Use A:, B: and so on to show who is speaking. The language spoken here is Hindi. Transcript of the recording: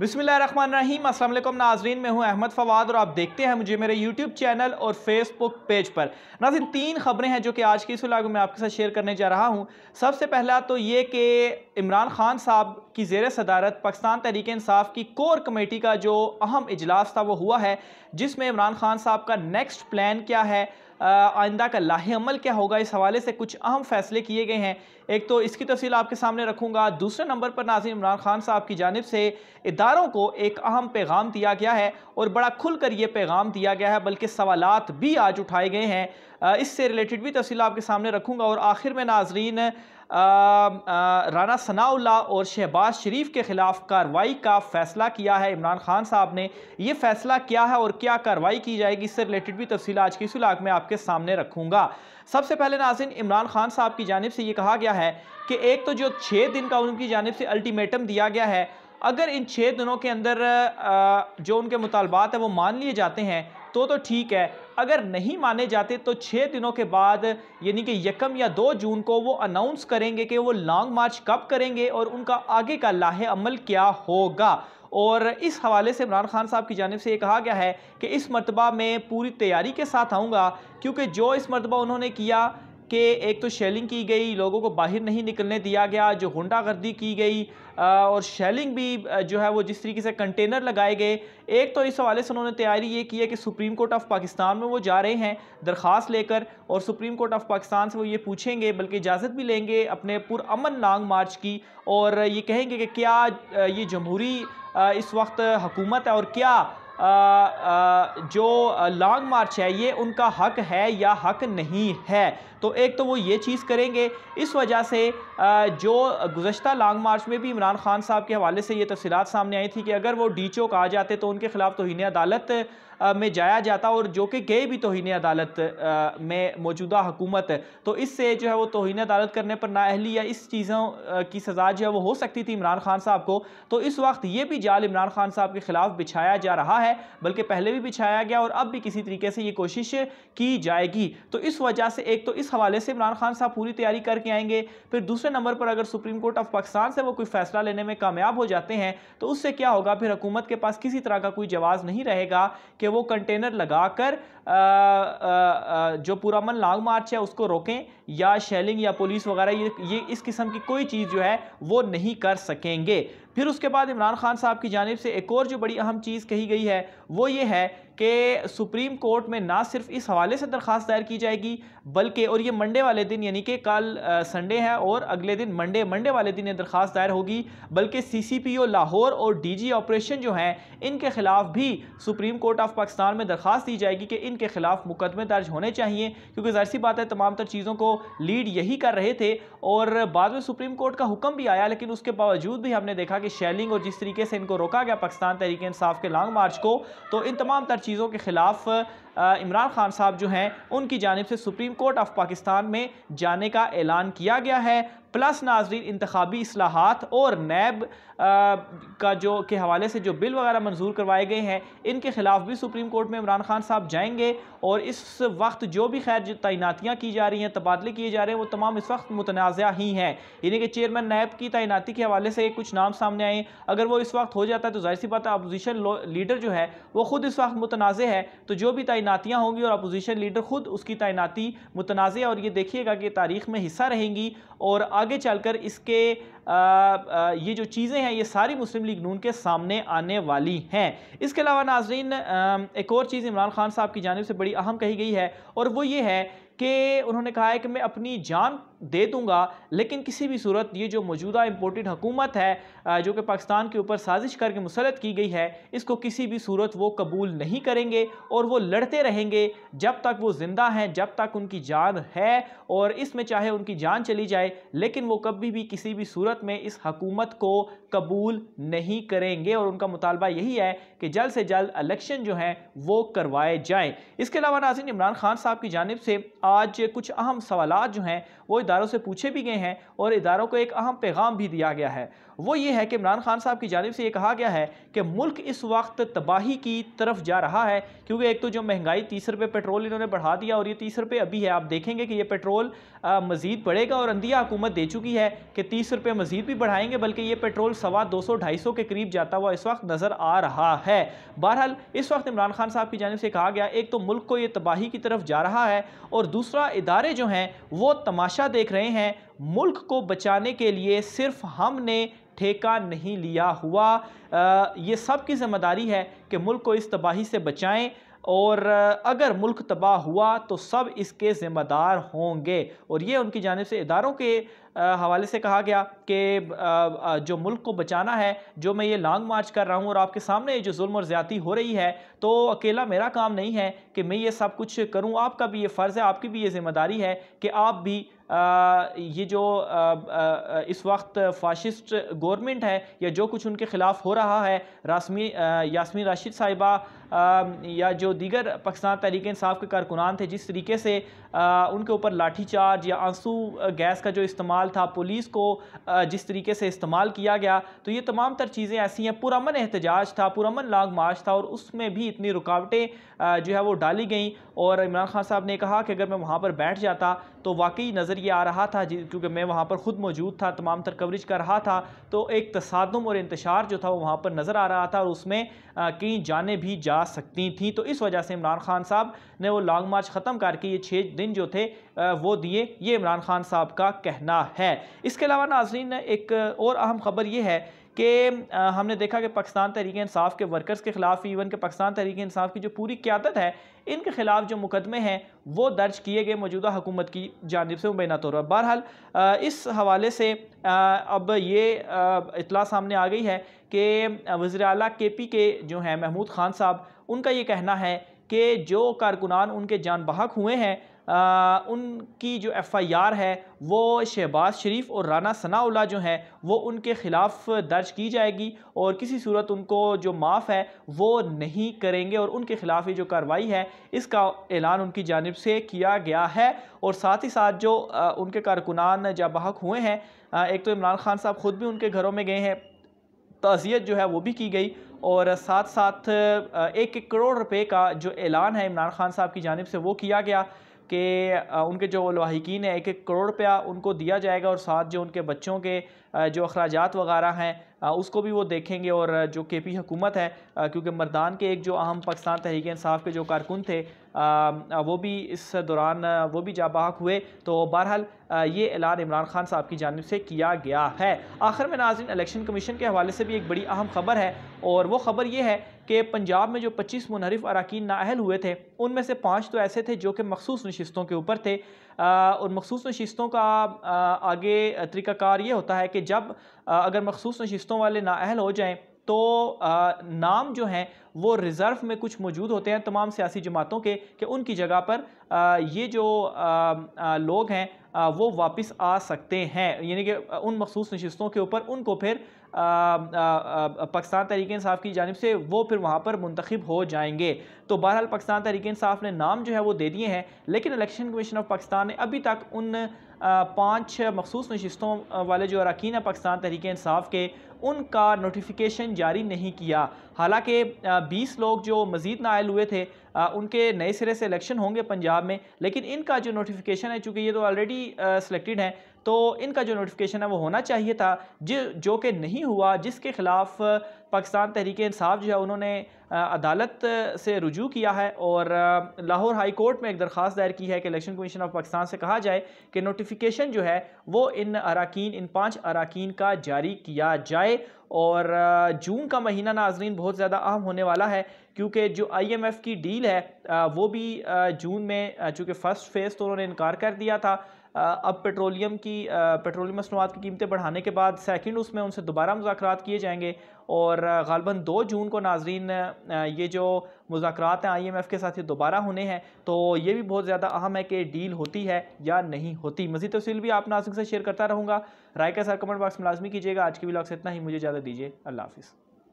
A: रहीम असल नाजरीन मैं हूँ अहमद फवाद और आप देखते हैं मुझे मेरे यूट्यूब चैनल और फेसबुक पेज पर नाजिन तीन खबरें हैं जो कि आज की इस लागू में आपके साथ शेयर करने जा रहा हूँ सबसे पहला तो ये कि इमरान खान साहब की जेर सदारत पाकिस्तान तहरीक इसाफ की कोर कमेटी का जो अहम इजलास था वो हुआ है जिसमें इमरान खान साहब का नेक्स्ट प्लान क्या है आइंदा का लाहे अमल क्या होगा इस हवाले से कुछ अहम फैसले किए गए हैं एक तो इसकी तफसील आपके सामने रखूँगा दूसरे नंबर पर नाजिम इमरान खान साहब की जानब से इदारों को एक अहम पैगाम दिया गया है और बड़ा खुल कर ये पैगाम दिया गया है बल्कि सवालत भी आज उठाए गए हैं इससे रिलेटेड भी तफसील आपके सामने रखूँगा और आखिर में नाजरीन राना सनाउल्ला और शहबाज शरीफ के ख़िलाफ़ कार्रवाई का फ़ैसला किया है इमरान खान साहब ने यह फ़ैसला किया है और क्या कार्रवाई की जाएगी इससे रिलेटेड भी तफसील आज की सुलाक में आपके सामने रखूँगा सबसे पहले नाजिन इमरान खान साहब की जानब से ये कहा गया है कि एक तो जो छः दिन का उनकी जानब से अल्टीमेटम दिया गया है अगर इन छः दिनों के अंदर जो उनके मुतालबात हैं वो मान लिए जाते हैं तो तो ठीक है अगर नहीं माने जाते तो छः दिनों के बाद यानी कि यकम या दो जून को वो अनाउंस करेंगे कि वो लॉन्ग मार्च कब करेंगे और उनका आगे का लाहे अमल क्या होगा और इस हवाले से इमरान खान साहब की जानब से ये कहा गया है कि इस मरतबा में पूरी तैयारी के साथ आऊँगा क्योंकि जो इस मरतबा उन्होंने किया कि एक तो शेलिंग की गई लोगों को बाहर नहीं निकलने दिया गया जो होंडा गर्दी की गई और शेलिंग भी जो है वो जिस तरीके से कंटेनर लगाए गए एक तो इस हवाले से उन्होंने तैयारी ये की है कि सुप्रीम कोर्ट ऑफ पाकिस्तान में वो जा रहे हैं दरख्वास्त लेकर और सुप्रीम कोर्ट ऑफ पाकिस्तान से वो ये पूछेंगे बल्कि इजाज़त भी लेंगे अपने पुरअमन लॉन्ग मार्च की और ये कहेंगे कि क्या ये जमहूरी इस वक्त हकूमत है और क्या जो लॉन्ग मार्च है ये उनका हक है या हक नहीं है तो एक तो वो ये चीज़ करेंगे इस वजह से जो गुज्त लॉन्ग मार्च में भी इमरान खान साहब के हवाले से ये तफसीत सामने आई थी कि अगर वो डी चौक आ जाते तो उनके खिलाफ तोहनी अदालत में जाया जाता और जो कि गए भी तोहनी अदालत में मौजूदा हुकूमत तो इससे जो है वो तोहन अदालत करने पर नाअहली या इस चीज़ों की सज़ा जो है वो हो सकती थी इमरान खान साहब को तो इस वक्त ये भी जाल इमरान खान साहब के खिलाफ बिछाया जा रहा है बल्कि पहले भी बिछाया गया और अब भी किसी तरीके से ये कोशिश की जाएगी तो इस वजह से एक तो इस हवाले से इमरान खान साहब पूरी तैयारी करके आएंगे फिर दूसरे नंबर पर अगर सुप्रीम कोर्ट ऑफ पाकिस्तान से वो कोई फैसला लेने में कामयाब हो जाते हैं तो उससे क्या होगा फिर हुकूमत के पास किसी तरह का कोई जवाब नहीं रहेगा कि वो कंटेनर लगा जो मन लॉन्ग मार्च है उसको रोकें या शेलिंग या पुलिस वगैरह ये ये इस किस्म की कोई चीज़ जो है वो नहीं कर सकेंगे फिर उसके बाद इमरान खान साहब की जानब से एक और जो बड़ी अहम चीज़ कही गई है वो ये है कि सुप्रीम कोर्ट में ना सिर्फ इस हवाले से दरख्वास्त दायर की जाएगी बल्कि और ये मंडे वाले दिन यानी कि कल संडे है और अगले दिन मंडे मंडे वाले दिन ये दरख्वास्त दायर होगी बल्कि सी सी पी ओ लाहौर और डी जी ऑपरेशन जो हैं इनके ख़िलाफ़ भी सुप्रीम कोर्ट ऑफ पाकिस्तान में दरख्वास्त दी जाएगी कि इनके खिलाफ मुकदमे दर्ज होने चाहिए क्योंकि जाहिर सी बात है तमाम तर चीज़ों को लीड यही कर रहे थे और बाद में सुप्रीम कोर्ट का हुक्म भी आया लेकिन उसके बावजूद भी हमने देखा कि शेलिंग और जिस तरीके से इनको रोका गया पाकिस्तान तहरीक इंसाफ के लॉन्ग मार्च को तो इन तमाम तर चीज़ों के खिलाफ इमरान खान साहब जो हैं उनकी जानब से सुप्रीम कोर्ट ऑफ पाकिस्तान में जाने का ऐलान किया गया है प्लस नाजरीन इंतबी असलाहत और नैब का जो के हवाले से जो बिल वगैरह मंजूर करवाए गए हैं इनके ख़िलाफ़ भी सुप्रीम कोर्ट में इमरान खान साहब जाएंगे और इस वक्त जो भी खैर तैनातियाँ की जा रही हैं तबादले किए जा रहे हैं वो तमाम इस वक्त मुतनाज़ ही हैं यानी कि चेयरमैन नैब की तैनाती के हवाले से कुछ नाम सामने आए अगर वो इस वक्त हो जाता है तो जाहिर सी बात है अपोजिशन लीडर जो है वो ख़ुद इस वक्त मुतनाज़ है तो जो भी तैनातियाँ होंगी और अपोजिशन लीडर खुद उसकी तैनाती मुतनाज़ और ये देखिएगा कि तारीख में हिस्सा रहेंगी और आगे चलकर इसके आ, आ, ये जो चीज़ें हैं ये सारी मुस्लिम लीग नून के सामने आने वाली हैं इसके अलावा नाजरीन एक और चीज़ इमरान खान साहब की जानब से बड़ी अहम कही गई है और वो ये है कि उन्होंने कहा है कि मैं अपनी जान दे दूंगा लेकिन किसी भी सूरत ये जो मौजूदा इम्पोर्टेड हुकूमत है जो कि पाकिस्तान के ऊपर साजिश करके मुसरत की गई है इसको किसी भी सूरत वो कबूल नहीं करेंगे और वो लड़ते रहेंगे जब तक वो ज़िंदा हैं जब तक उनकी जान है और इसमें चाहे उनकी जान चली जाए लेकिन वो कभी भी किसी भी सूरत में इस हकूमत को कबूल नहीं करेंगे और उनका मुतालबा यही है कि जल्द से जल्द इलेक्शन जो हैं वो करवाए जाएँ इसके अलावा नाजिन इमरान खान साहब की जानब से आज कुछ अहम सवाल जो हैं वो इदारों से पूछे भी गए हैं और इदारों को एक अहम पैगाम भी दिया गया है वो ये है कि इमरान खान साहब की जानब से ये कहा गया है कि मुल्क इस वक्त तबाही की तरफ जा रहा है क्योंकि एक तो जो महंगाई तीस रुपये पेट्रोल इन्होंने बढ़ा दिया और ये तीस रुपये अभी है आप देखेंगे कि ये पेट्रोल मज़ीद बढ़ेगा और अंदिया हुकूमत दे चुकी है कि तीस रुपये मज़ीद भी बढ़ाएंगे बल्कि ये पेट्रोल सवा दो सौ ढाई सौ के करीब जाता हुआ इस वक्त नज़र आ रहा है बहरहाल इस वक्त इमरान खान साहब की जानब से कहा गया एक तो मुल्क को ये तबाही की तरफ जा रहा है और दूसरा इदारे जो हैं वो तमाशा तमाशा देख रहे हैं मुल्क को बचाने के लिए सिर्फ हमने ठेका नहीं लिया हुआ आ, ये सब की जिम्मेदारी है कि मुल्क को इस तबाही से बचाएं और अगर मुल्क तबाह हुआ तो सब इसके ज़िम्मेदार होंगे और ये उनकी जानब से इदारों के हवाले से कहा गया कि जो मुल्क को बचाना है जो मैं ये लॉन्ग मार्च कर रहा हूँ और आपके सामने जो जुल्म और ज्यादी हो रही है तो अकेला मेरा काम नहीं है कि मैं ये सब कुछ करूँ आपका भी ये फ़र्ज़ है आपकी भी ये ज़िम्मेदारी है कि आप भी ये जो इस वक्त फाशिस्ट गवर्नमेंट है या जो कुछ उनके ख़िलाफ़ हो रहा है रासमी यासमीन राशिद साहिबा या जो दीगर पाकिस्तान तहरीक इंसाफ के कारकुनान थे जिस तरीके से आ, उनके ऊपर लाठीचार्ज या आंसू गैस का जो इस्तेमाल था पुलिस को आ, जिस तरीके से इस्तेमाल किया गया तो ये तमाम तर चीज़ें ऐसी हैं पुरमन एहतजाज था पुरमन लॉन्ग मार्च था और उसमें भी इतनी रुकावटें जो है वो डाली गई और इमरान खान साहब ने कहा कि अगर मैं वहाँ पर बैठ जाता तो वाकई नज़र ये आ रहा था क्योंकि मैं वहाँ पर ख़ुद मौजूद था तमाम तर कवरेज कर रहा था तो एक तसादम और इंतशार जो था वो वहाँ पर नज़र आ रहा था और उसमें कई जाने भी जा सकती थी तो इस वजह से इमरान खान साहब ने वो लॉन्ग मार्च ख़त्म करके ये छः दिन दिन जो थे वो दिए ये इमरान खान साहब का कहना है इसके अलावा नाजरीन एक और अहम खबर ये है कि हमने देखा कि पाकिस्तान तहरीक इंसाफ के वर्कर्स के ख़िलाफ़ इवन के पाकिस्तान तहरीक इंसाफ की जो पूरी क्यादत है इनके ख़िलाफ़ जो मुकदमे हैं वो दर्ज किए गए मौजूदा हुकूमत की जानब से मुबैना तौर पर बहरहाल इस हवाले से अब ये इतला सामने आ गई है कि वजर अल के पी के जो हैं महमूद खान साहब उनका ये कहना है कि जो कारकुनान उनके जान बहक हुए हैं आ, उनकी जो एफआईआर है वो शहबाज शरीफ और राना सनाउल्ला जो हैं वो उनके ख़िलाफ़ दर्ज की जाएगी और किसी सूरत उनको जो माफ़ है वो नहीं करेंगे और उनके ख़िलाफ़ ये जो कार्रवाई है इसका ऐलान उनकी जानब से किया गया है और साथ ही साथ जो आ, उनके कारकुनान जब बाहक हुए हैं एक तो इमरान खान साहब ख़ुद भी उनके घरों में गए हैं तजियत जो है वो भी की गई और साथ साथ एक एक करोड़ रुपए का जो ऐलान है इमरान खान साहब की जानब से वो किया गया के उनके जो लाहिकीन है एक एक करोड़ रुपया उनको दिया जाएगा और साथ जो उनके बच्चों के जो अखराज वगैरह हैं उसको भी वो देखेंगे और जो के पी हुकूमत है क्योंकि मरदान के एक जो अहम पाकिस्तान तहरीक इंसाफ के जो कारकुन थे वो भी इस दौरान वो भी जाबाक हुए तो बहरहाल ये ऐलान इमरान खान साहब की जानब से किया गया है आखिर में नाजिन इलेक्शन कमीशन के हवाले से भी एक बड़ी अहम खबर है और वो ख़बर ये है कि पंजाब में जो 25 मुनहरफ अरकान नाहल हुए थे उनमें से पाँच तो ऐसे थे जो कि मखसूस नशस्तों के ऊपर थे और मखसूस नशस्तों का आगे तरीक़ाकार ये होता है कि जब अगर मखसूस नशस्तों वाले नााहल हो जाएँ तो आ, नाम जो हैं वो रिज़र्व में कुछ मौजूद होते हैं तमाम सियासी जमातों के कि उनकी जगह पर आ, ये जो आ, लोग हैं वो वापस आ सकते हैं यानी कि उन मखसूस नशस्तों के ऊपर उनको फिर पाकिस्तान तहरीक इंसाफ की जानब से वो फिर वहाँ पर मंतखब हो जाएंगे तो बहरहाल पाकिस्तान तहरीक इंसाफ ने नाम जो है वो दे दिए हैं लेकिन इलेक्शन कमीशन ऑफ पाकिस्तान ने अभी तक उन पाँच मखसूस नशस्तों वाले जो अरकान हैं पाकिस्तान तहरीक इंसाफ के उनका नोटिफिकेशन जारी नहीं किया हालांकि बीस लोग जो मज़ीद नायल हुए थे उनके नए सिरे से इलेक्शन होंगे पंजाब में लेकिन इनका जो नोटिफिकेशन है चूँकि ये तो ऑलरेडी सिलेक्टेड हैं तो इनका जो नोटिफिकेशन है वो होना चाहिए था जो जो कि नहीं हुआ जिसके ख़िलाफ़ पाकिस्तान तहरीक इंसाफ जो है उन्होंने अदालत से रुजू किया है और लाहौर हाई कोर्ट में एक दरख्वास्त दायर की है कि इलेक्शन कमीशन ऑफ पाकिस्तान से कहा जाए कि नोटिफिकेशन जो है वो इन अरकान इन पाँच अरकान का जारी किया जाए और जून का महीना नाजरीन बहुत ज़्यादा अहम होने वाला है क्योंकि जो आईएमएफ की डील है वो भी जून में चूँकि फ़र्स्ट फेज़ तो उन्होंने इनकार कर दिया था अब पेट्रोलियम की पेट्रोलियम मसनूआत की कीमतें बढ़ाने के बाद सेकंड उसमें उनसे दोबारा मुजाकर किए जाएंगे और गालबन दो जून को नाजरीन ये जो मुजाकर हैं आई एम एफ़ के साथ ये दोबारा होने हैं तो ये भी बहुत ज़्यादा अहम है कि डील होती है या नहीं होती मजीद तफसील भी आप नाजिक से शेयर करता रहूँगा राय का सर कमेंट बॉक्स में लाजमी कीजिएगा आज के ब्लॉग से इतना ही मुझे ज़्यादा दीजिए अल्लाह हाफिज़